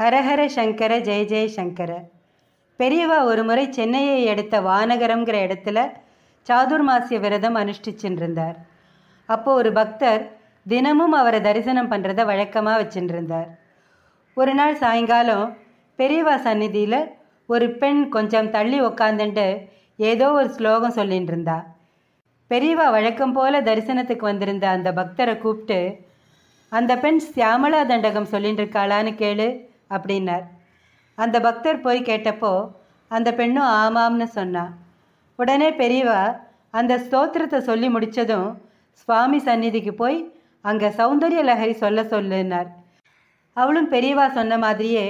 ஹரஹர சங்கர ஜெய ஜெய சங்கர பெரியவா ஒரு முறை சென்னையை எடுத்த வானகரம்ங்கிற இடத்துல சாதுர்மாசிய விரதம் அனுஷ்டிச்சுருந்தார் அப்போது ஒரு பக்தர் தினமும் அவரை தரிசனம் பண்ணுறத வழக்கமாக வச்சுருந்தார் ஒரு நாள் சாயங்காலம் பெரியவா சந்நிதியில் ஒரு பெண் கொஞ்சம் தள்ளி உக்காந்துட்டு ஏதோ ஒரு ஸ்லோகம் சொல்லிட்டு இருந்தா பெரியவா வழக்கம் போல தரிசனத்துக்கு வந்திருந்த அந்த பக்தரை கூப்பிட்டு அந்த பெண் சியாமலா தண்டகம் சொல்லிட்டு இருக்காளான்னு கேளு அப்படின்னார் அந்த பக்தர் போய் கேட்டப்போ அந்த பெண்ணும் ஆமாம்னு சொன்னான் உடனே பெரியவா அந்த ஸ்தோத்திரத்தை சொல்லி முடித்ததும் சுவாமி சந்நிதிக்கு போய் அங்கே சௌந்தரிய லகரி சொல்ல சொல்லுனார் அவளும் பெரியவா சொன்ன மாதிரியே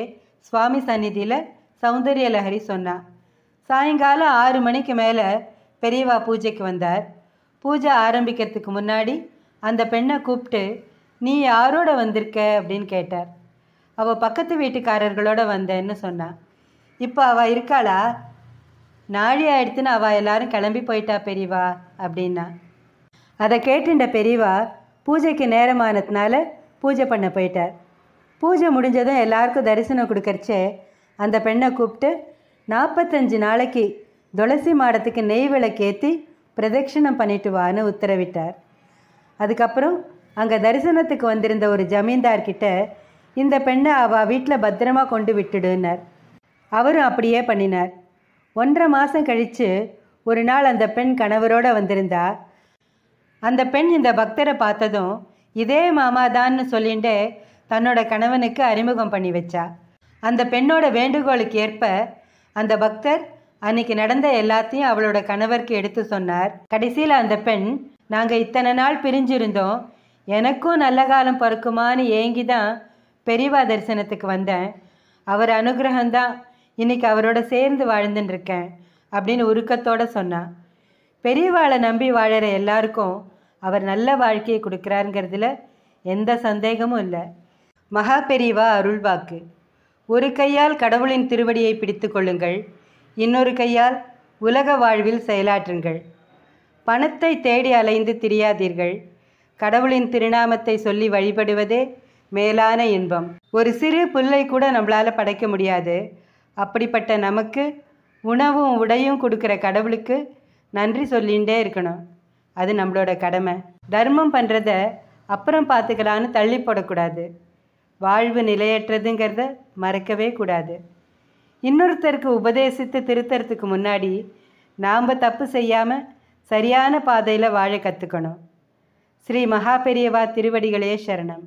சுவாமி சந்நிதியில் சௌந்தரிய லகரி சொன்னான் சாயங்காலம் ஆறு மணிக்கு மேலே பெரியவா பூஜைக்கு வந்தார் பூஜை ஆரம்பிக்கிறதுக்கு முன்னாடி அந்த பெண்ணை கூப்பிட்டு நீ யாரோட வந்திருக்க அப்படின்னு கேட்டார் அவள் பக்கத்து வீட்டுக்காரர்களோட வந்தேன்னு சொன்னான் இப்போ அவள் இருக்காளா நாழி ஆயிடுத்துன்னு அவள் எல்லாரும் கிளம்பி போயிட்டா பெரியவா அப்படின்னா அதை கேட்டுண்ட பெரியவா பூஜைக்கு நேரமானதுனால பூஜை பண்ண போயிட்டார் பூஜை முடிஞ்சதும் எல்லாருக்கும் தரிசனம் கொடுக்கறச்சே அந்த பெண்ணை கூப்பிட்டு நாற்பத்தஞ்சு நாளைக்கு துளசி மாடத்துக்கு நெய் விளக்கேற்றி பிரதட்சிணம் பண்ணிட்டு வான்னு உத்தரவிட்டார் அதுக்கப்புறம் அங்கே தரிசனத்துக்கு வந்திருந்த ஒரு ஜமீன்தார்கிட்ட இந்த பெண்ணை அவள் வீட்டில் பத்திரமா கொண்டு விட்டுடுன்னார் அவரும் அப்படியே பண்ணினார் ஒன்றரை மாதம் கழித்து ஒரு நாள் அந்த பெண் கணவரோடு வந்திருந்தா அந்த பெண் இந்த பக்தரை பார்த்ததும் இதே மாமாதான்னு சொல்லிட்டு தன்னோட கணவனுக்கு அறிமுகம் பண்ணி வச்சா அந்த பெண்ணோட வேண்டுகோளுக்கு ஏற்ப அந்த பக்தர் அன்னைக்கு நடந்த எல்லாத்தையும் அவளோட கணவருக்கு எடுத்து சொன்னார் கடைசியில் அந்த பெண் நாங்கள் இத்தனை நாள் பிரிஞ்சிருந்தோம் எனக்கும் நல்ல காலம் பிறக்குமான்னு ஏங்கி தான் பெரியவா தரிசனத்துக்கு வந்தேன் அவர் அனுகிரகந்தான் இன்னைக்கு அவரோட சேர்ந்து வாழ்ந்துட்டுருக்கேன் அப்படின்னு உருக்கத்தோடு சொன்னான் பெரியவாளை நம்பி வாழற எல்லாருக்கும் அவர் நல்ல வாழ்க்கையை கொடுக்குறாருங்கிறதுல எந்த சந்தேகமும் இல்லை மகா பெரியவா அருள்வாக்கு ஒரு கையால் கடவுளின் திருவடியை பிடித்து கொள்ளுங்கள் இன்னொரு கையால் உலக வாழ்வில் செயலாற்றுங்கள் பணத்தை தேடி அலைந்து திரியாதீர்கள் கடவுளின் திருநாமத்தை சொல்லி வழிபடுவதே மேலான இன்பம் ஒரு சிறு புல்லை கூட நம்மளால் படைக்க முடியாது அப்படிப்பட்ட நமக்கு உணவும் உடையும் கொடுக்குற கடவுளுக்கு நன்றி சொல்லிகிட்டே இருக்கணும் அது நம்மளோட கடமை தர்மம் பண்ணுறத அப்புறம் பார்த்துக்கலான்னு தள்ளி போடக்கூடாது வாழ்வு நிலையற்றதுங்கிறத மறக்கவே கூடாது இன்னொருத்தருக்கு உபதேசித்து திருத்தறதுக்கு முன்னாடி நாம் தப்பு செய்யாமல் சரியான பாதையில் வாழ கற்றுக்கணும் ஸ்ரீ மகாபெரியவா திருவடிகளே சரணம்